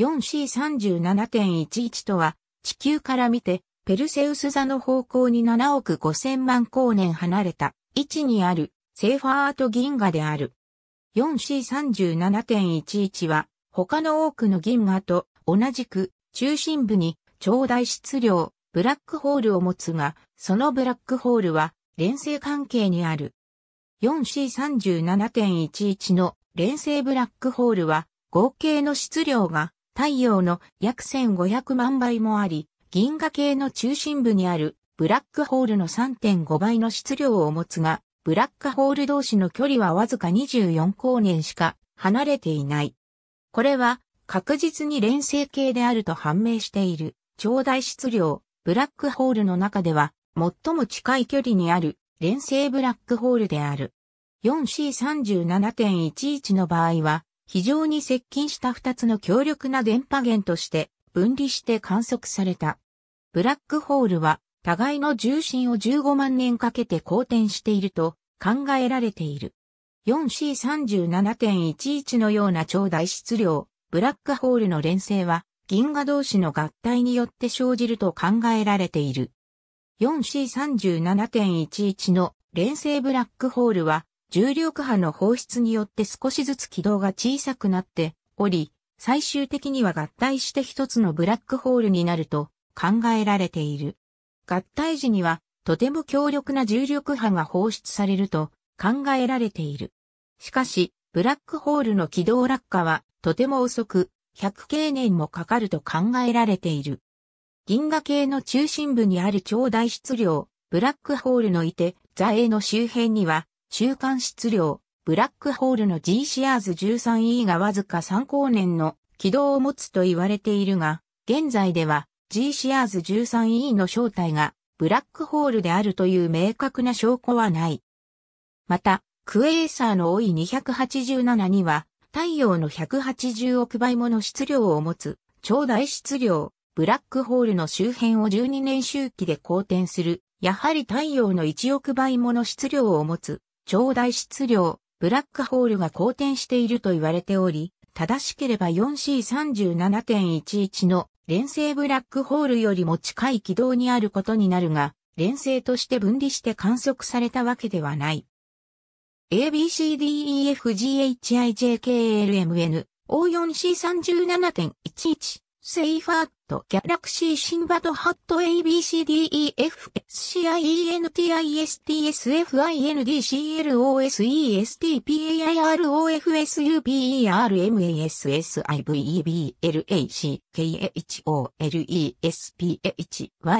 4C37.11 とは、地球から見て、ペルセウス座の方向に7億5000万光年離れた位置にあるセーファート銀河である。4C37.11 は他の多くの銀河と同じく中心部に超大質量ブラックホールを持つが、そのブラックホールは連星関係にある。4C37.11 の連星ブラックホールは合計の質量が太陽の約1500万倍もあり、銀河系の中心部にあるブラックホールの3.5倍の質量を持つが、ブラックホール同士の距離はわずか24光年しか離れていない。これは確実に連星系であると判明している超大質量ブラックホールの中では最も近い距離にある連星ブラックホールである。4C37.11 の場合は非常に接近した2つの強力な電波源として分離して観測された。ブラックホールは互いの重心を15万年かけて公転していると考えられている。4C37.11 のような超大質量、ブラックホールの連星は銀河同士の合体によって生じると考えられている。4C37.11 の連星ブラックホールは重力波の放出によって少しずつ軌道が小さくなっており、最終的には合体して一つのブラックホールになると考えられている。合体時にはとても強力な重力波が放出されると考えられている。しかし、ブラックホールの軌道落下はとても遅く、100経年もかかると考えられている。銀河系の中心部にある超大質量、ブラックホールのいて、座影の周辺には中間質量、ブラックホールの G シアーズ 13E がわずか3光年の軌道を持つと言われているが、現在では G シアーズ 13E の正体がブラックホールであるという明確な証拠はない。また、クエーサーの OE287 には、太陽の180億倍もの質量を持つ、超大質量、ブラックホールの周辺を12年周期で公転する、やはり太陽の1億倍もの質量を持つ、超大質量、ブラックホールが好転していると言われており、正しければ 4C37.11 の連星ブラックホールよりも近い軌道にあることになるが、連星として分離して観測されたわけではない。ABCDEFGHIJKLMN O4C37.11 セイファート、ギャラクシーシンバドハット a b c d e f s c i n i s t s f i n d c o s e s p s v b l a c h o l e s p h o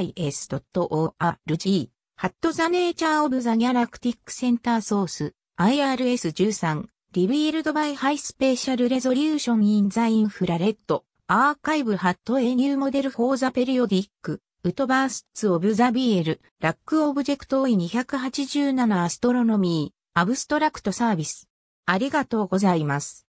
r g ハットザネイチャーオブザギャラクティックセンターソース IRS13 リビールドバイハイスペーシャルレゾリューションインザインフラレッドアーカイブハットエニューモデルフォーザペリオディック、ウトバースツオブザビエル、ラックオブジェクトイ287アストロノミー、アブストラクトサービス。ありがとうございます。